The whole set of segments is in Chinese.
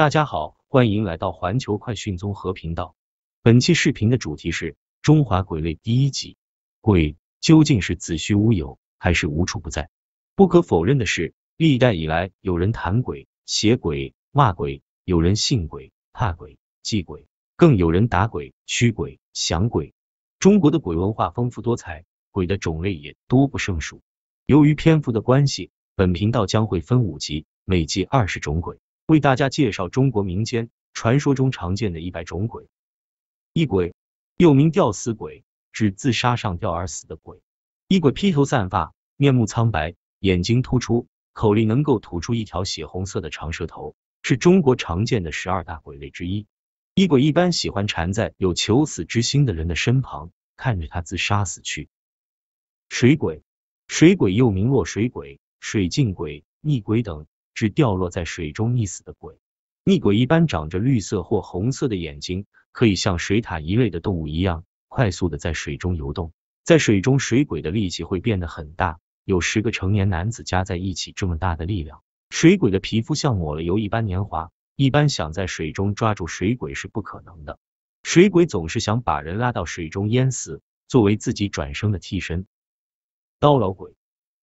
大家好，欢迎来到环球快讯综合频道。本期视频的主题是《中华鬼类》第一集，鬼究竟是子虚乌有还是无处不在？不可否认的是，历代以来，有人谈鬼、写鬼、骂鬼，有人信鬼、怕鬼、祭鬼，更有人打鬼、驱鬼、降鬼。中国的鬼文化丰富多彩，鬼的种类也多不胜数。由于篇幅的关系，本频道将会分五集，每集二十种鬼。为大家介绍中国民间传说中常见的一百种鬼。一鬼又名吊死鬼，指自杀上吊而死的鬼。一鬼披头散发，面目苍白，眼睛突出，口里能够吐出一条血红色的长舌头，是中国常见的十二大鬼类之一。一鬼一般喜欢缠在有求死之心的人的身旁，看着他自杀死去。水鬼，水鬼又名落水鬼、水镜鬼、逆鬼等。是掉落在水中溺死的鬼，溺鬼一般长着绿色或红色的眼睛，可以像水獭一类的动物一样快速的在水中游动。在水中，水鬼的力气会变得很大，有十个成年男子加在一起这么大的力量。水鬼的皮肤像抹了油一般粘滑，一般想在水中抓住水鬼是不可能的。水鬼总是想把人拉到水中淹死，作为自己转生的替身。刀老鬼，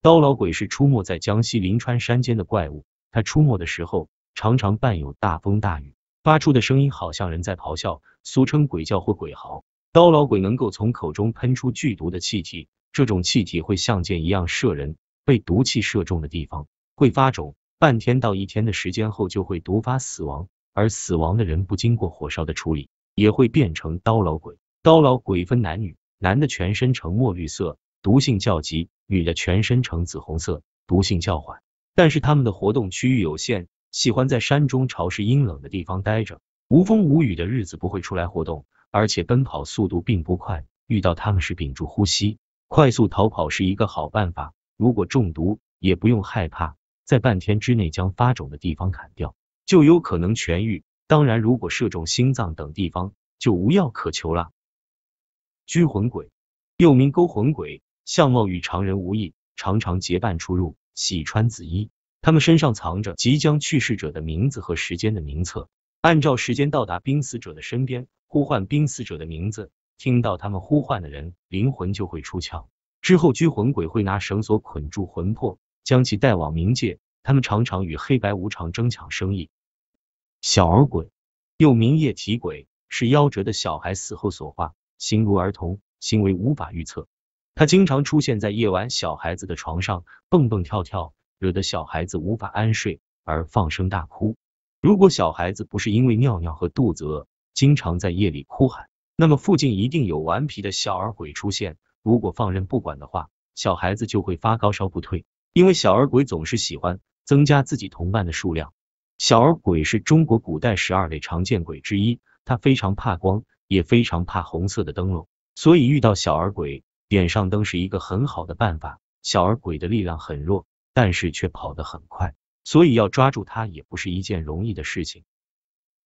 刀老鬼是出没在江西临川山间的怪物。它出没的时候，常常伴有大风大雨，发出的声音好像人在咆哮，俗称鬼叫或鬼嚎。刀老鬼能够从口中喷出剧毒的气体，这种气体会像箭一样射人，被毒气射中的地方会发肿，半天到一天的时间后就会毒发死亡。而死亡的人不经过火烧的处理，也会变成刀老鬼。刀老鬼分男女，男的全身呈墨绿色，毒性较急；女的全身呈紫红色，毒性较缓。但是他们的活动区域有限，喜欢在山中潮湿阴冷的地方待着，无风无雨的日子不会出来活动，而且奔跑速度并不快。遇到他们时屏住呼吸，快速逃跑是一个好办法。如果中毒，也不用害怕，在半天之内将发肿的地方砍掉，就有可能痊愈。当然，如果射中心脏等地方，就无药可求了。拘魂鬼，又名勾魂鬼，相貌与常人无异，常常结伴出入。喜穿紫衣，他们身上藏着即将去世者的名字和时间的名册，按照时间到达濒死者的身边，呼唤濒死者的名字，听到他们呼唤的人，灵魂就会出窍。之后拘魂鬼会拿绳索捆住魂魄，将其带往冥界。他们常常与黑白无常争抢生意。小儿鬼，又名夜啼鬼，是夭折的小孩死后所化，形如儿童，行为无法预测。他经常出现在夜晚小孩子的床上蹦蹦跳跳，惹得小孩子无法安睡而放声大哭。如果小孩子不是因为尿尿和肚子饿，经常在夜里哭喊，那么附近一定有顽皮的小儿鬼出现。如果放任不管的话，小孩子就会发高烧不退，因为小儿鬼总是喜欢增加自己同伴的数量。小儿鬼是中国古代十二类常见鬼之一，他非常怕光，也非常怕红色的灯笼，所以遇到小儿鬼。点上灯是一个很好的办法。小儿鬼的力量很弱，但是却跑得很快，所以要抓住他也不是一件容易的事情。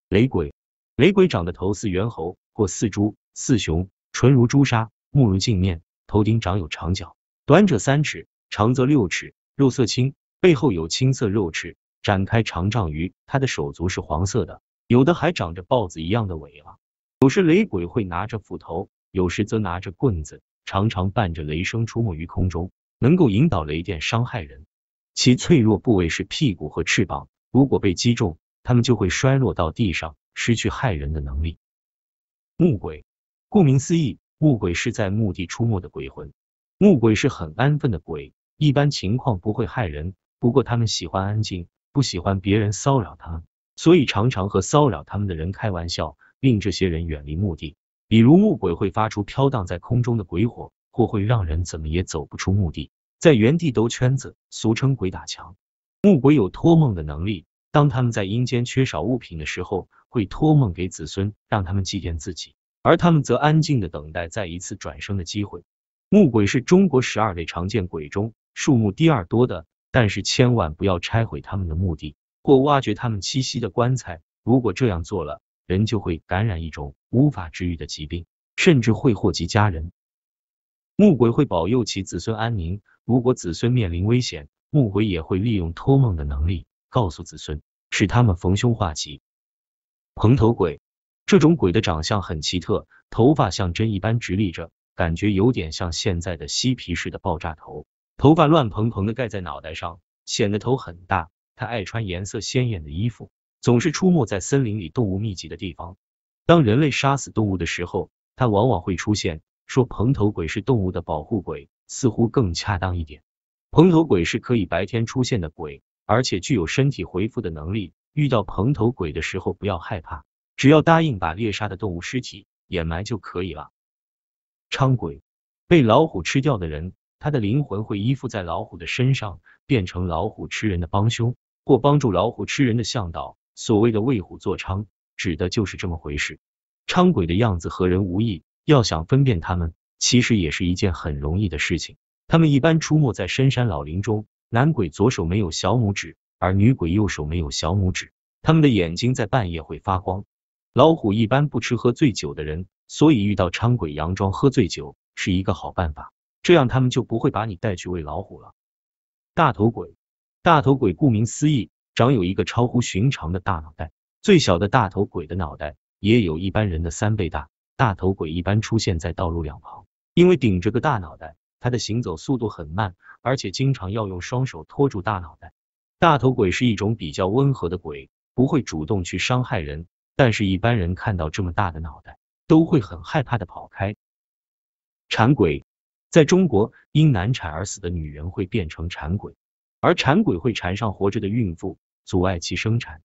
雷鬼，雷鬼长得头似猿猴或似猪似熊，唇如朱砂，目如镜面，头顶长有长角，短者三尺，长则六尺，肉色青，背后有青色肉翅，展开长丈余。他的手足是黄色的，有的还长着豹子一样的尾巴。有时雷鬼会拿着斧头，有时则拿着棍子。常常伴着雷声出没于空中，能够引导雷电伤害人。其脆弱部位是屁股和翅膀，如果被击中，它们就会摔落到地上，失去害人的能力。木鬼，顾名思义，木鬼是在墓地出没的鬼魂。木鬼是很安分的鬼，一般情况不会害人，不过他们喜欢安静，不喜欢别人骚扰他们，所以常常和骚扰他们的人开玩笑，令这些人远离墓地。比如木鬼会发出飘荡在空中的鬼火，或会让人怎么也走不出墓地，在原地兜圈子，俗称鬼打墙。木鬼有托梦的能力，当他们在阴间缺少物品的时候，会托梦给子孙，让他们祭奠自己，而他们则安静的等待再一次转生的机会。木鬼是中国十二类常见鬼中数目第二多的，但是千万不要拆毁他们的墓地或挖掘他们栖息的棺材，如果这样做了。人就会感染一种无法治愈的疾病，甚至会祸及家人。木鬼会保佑其子孙安宁，如果子孙面临危险，木鬼也会利用托梦的能力告诉子孙，使他们逢凶化吉。蓬头鬼，这种鬼的长相很奇特，头发像针一般直立着，感觉有点像现在的嬉皮士的爆炸头，头发乱蓬蓬的盖在脑袋上，显得头很大。他爱穿颜色鲜艳的衣服。总是出没在森林里动物密集的地方。当人类杀死动物的时候，它往往会出现。说蓬头鬼是动物的保护鬼，似乎更恰当一点。蓬头鬼是可以白天出现的鬼，而且具有身体恢复的能力。遇到蓬头鬼的时候，不要害怕，只要答应把猎杀的动物尸体掩埋就可以了。伥鬼，被老虎吃掉的人，他的灵魂会依附在老虎的身上，变成老虎吃人的帮凶，或帮助老虎吃人的向导。所谓的为虎作伥，指的就是这么回事。伥鬼的样子和人无异，要想分辨他们，其实也是一件很容易的事情。他们一般出没在深山老林中，男鬼左手没有小拇指，而女鬼右手没有小拇指。他们的眼睛在半夜会发光。老虎一般不吃喝醉酒的人，所以遇到伥鬼，佯装喝醉酒是一个好办法，这样他们就不会把你带去喂老虎了。大头鬼，大头鬼顾名思义。长有一个超乎寻常的大脑袋，最小的大头鬼的脑袋也有一般人的三倍大。大头鬼一般出现在道路两旁，因为顶着个大脑袋，它的行走速度很慢，而且经常要用双手托住大脑袋。大头鬼是一种比较温和的鬼，不会主动去伤害人，但是，一般人看到这么大的脑袋都会很害怕的跑开。缠鬼在中国，因难产而死的女人会变成缠鬼，而缠鬼会缠上活着的孕妇。阻碍其生产。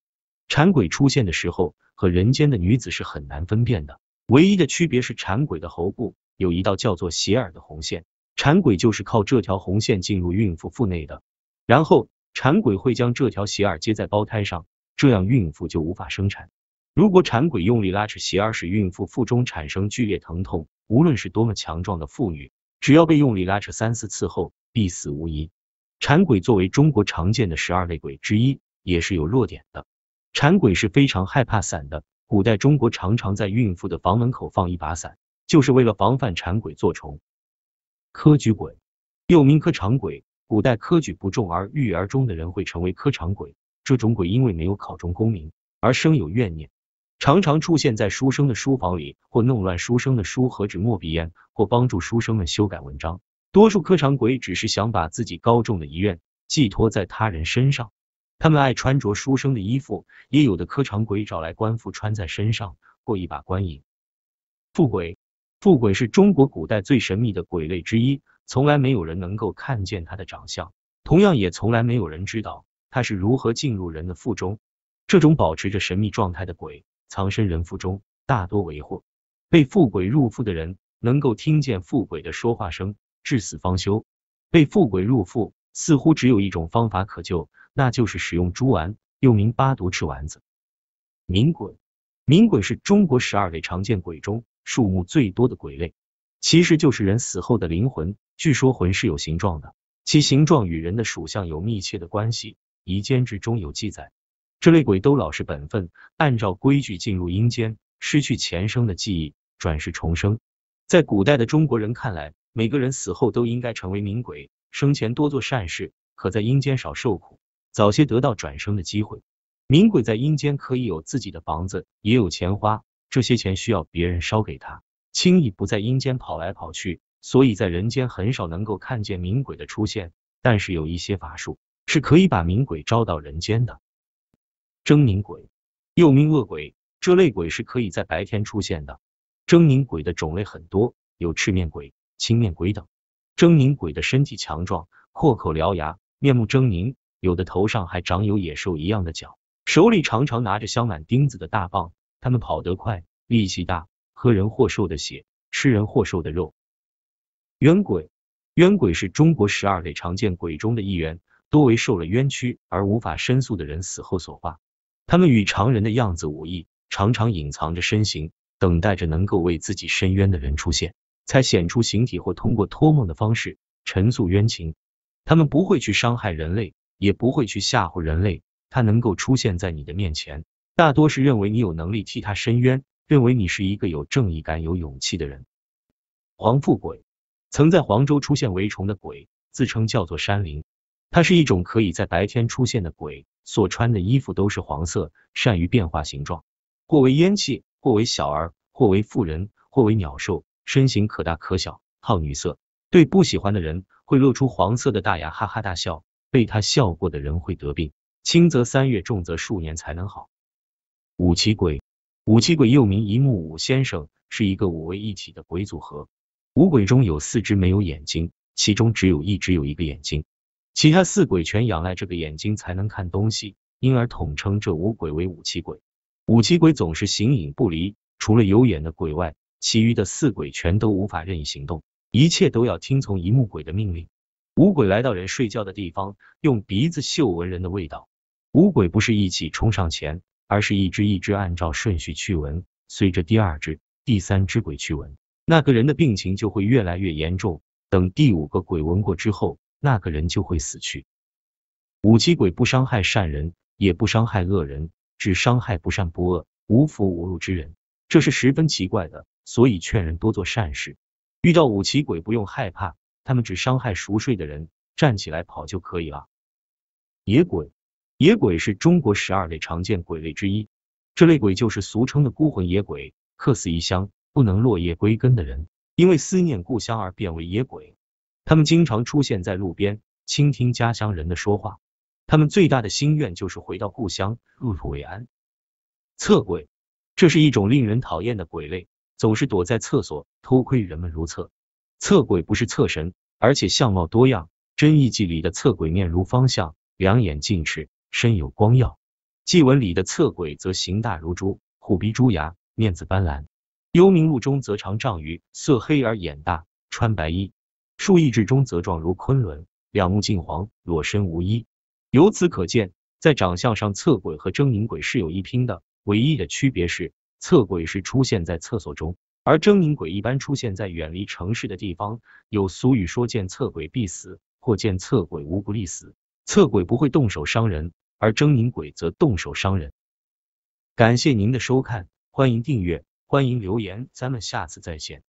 产鬼出现的时候，和人间的女子是很难分辨的，唯一的区别是产鬼的喉部有一道叫做邪耳的红线，产鬼就是靠这条红线进入孕妇腹内的。然后产鬼会将这条邪耳接在胞胎上，这样孕妇就无法生产。如果产鬼用力拉扯邪耳，使孕妇腹中产生剧烈疼痛，无论是多么强壮的妇女，只要被用力拉扯三四次后，必死无疑。产鬼作为中国常见的十二类鬼之一。也是有弱点的，缠鬼是非常害怕伞的。古代中国常常在孕妇的房门口放一把伞，就是为了防范缠鬼做虫。科举鬼，又名科场鬼，古代科举不中而郁儿而终的人会成为科场鬼。这种鬼因为没有考中功名而生有怨念，常常出现在书生的书房里，或弄乱书生的书和纸墨笔砚，或帮助书生们修改文章。多数科场鬼只是想把自己高中的遗愿寄托在他人身上。他们爱穿着书生的衣服，也有的科场鬼找来官服穿在身上，过一把官瘾。富鬼，富鬼是中国古代最神秘的鬼类之一，从来没有人能够看见他的长相，同样也从来没有人知道他是如何进入人的腹中。这种保持着神秘状态的鬼，藏身人腹中，大多为祸。被富鬼入腹的人，能够听见富鬼的说话声，至死方休。被富鬼入腹，似乎只有一种方法可救。那就是使用猪丸，又名八毒吃丸子。冥鬼，冥鬼是中国十二类常见鬼中数目最多的鬼类，其实就是人死后的灵魂。据说魂是有形状的，其形状与人的属相有密切的关系。《夷坚志》中有记载，这类鬼都老实本分，按照规矩进入阴间，失去前生的记忆，转世重生。在古代的中国人看来，每个人死后都应该成为冥鬼，生前多做善事，可在阴间少受苦。早些得到转生的机会，冥鬼在阴间可以有自己的房子，也有钱花，这些钱需要别人烧给他，轻易不在阴间跑来跑去，所以在人间很少能够看见冥鬼的出现。但是有一些法术是可以把冥鬼招到人间的。狰狞鬼又名恶鬼，这类鬼是可以在白天出现的。狰狞鬼的种类很多，有赤面鬼、青面鬼等。狰狞鬼的身体强壮，阔口獠牙，面目狰狞。有的头上还长有野兽一样的角，手里常常拿着镶满钉子的大棒。他们跑得快，力气大，喝人或兽的血，吃人或兽的肉。冤鬼，冤鬼是中国十二类常见鬼中的一员，多为受了冤屈而无法申诉的人死后所化。他们与常人的样子无异，常常隐藏着身形，等待着能够为自己伸冤的人出现，才显出形体或通过托梦的方式陈述冤情。他们不会去伤害人类。也不会去吓唬人类，它能够出现在你的面前，大多是认为你有能力替他伸冤，认为你是一个有正义感、有勇气的人。黄腹鬼，曾在黄州出现围虫的鬼，自称叫做山灵。它是一种可以在白天出现的鬼，所穿的衣服都是黄色，善于变化形状，或为烟气，或为小儿，或为妇人，或为鸟兽，身形可大可小，好女色，对不喜欢的人会露出黄色的大牙，哈哈大笑。被他笑过的人会得病，轻则三月，重则数年才能好。五七鬼，五七鬼又名一木五先生，是一个五位一体的鬼组合。五鬼中有四只没有眼睛，其中只有一只有一个眼睛，其他四鬼全仰赖这个眼睛才能看东西，因而统称这五鬼为五七鬼。五七鬼总是形影不离，除了有眼的鬼外，其余的四鬼全都无法任意行动，一切都要听从一木鬼的命令。五鬼来到人睡觉的地方，用鼻子嗅闻人的味道。五鬼不是一起冲上前，而是一只一只按照顺序去闻。随着第二只、第三只鬼去闻，那个人的病情就会越来越严重。等第五个鬼闻过之后，那个人就会死去。五七鬼不伤害善人，也不伤害恶人，只伤害不善不恶、无福无禄之人，这是十分奇怪的。所以劝人多做善事。遇到五七鬼不用害怕。他们只伤害熟睡的人，站起来跑就可以了。野鬼，野鬼是中国十二类常见鬼类之一，这类鬼就是俗称的孤魂野鬼，客死异乡不能落叶归根的人，因为思念故乡而变为野鬼。他们经常出现在路边，倾听家乡人的说话。他们最大的心愿就是回到故乡，入土为安。厕鬼，这是一种令人讨厌的鬼类，总是躲在厕所偷窥人们如厕。测鬼不是测神，而且相貌多样。《真意记》里的测鬼面如方向，两眼近视，身有光耀；《记文》里的测鬼则形大如猪，虎鼻猪牙，面子斑斓；幽冥录中则长丈余，色黑而眼大，穿白衣；《述意志》中则状如昆仑，两目尽黄，裸身无衣。由此可见，在长相上测鬼和狰狞鬼是有一拼的，唯一的区别是测鬼是出现在厕所中。而狰狞鬼一般出现在远离城市的地方，有俗语说见侧鬼必死，或见侧鬼无不利死。侧鬼不会动手伤人，而狰狞鬼则动手伤人。感谢您的收看，欢迎订阅，欢迎留言，咱们下次再见。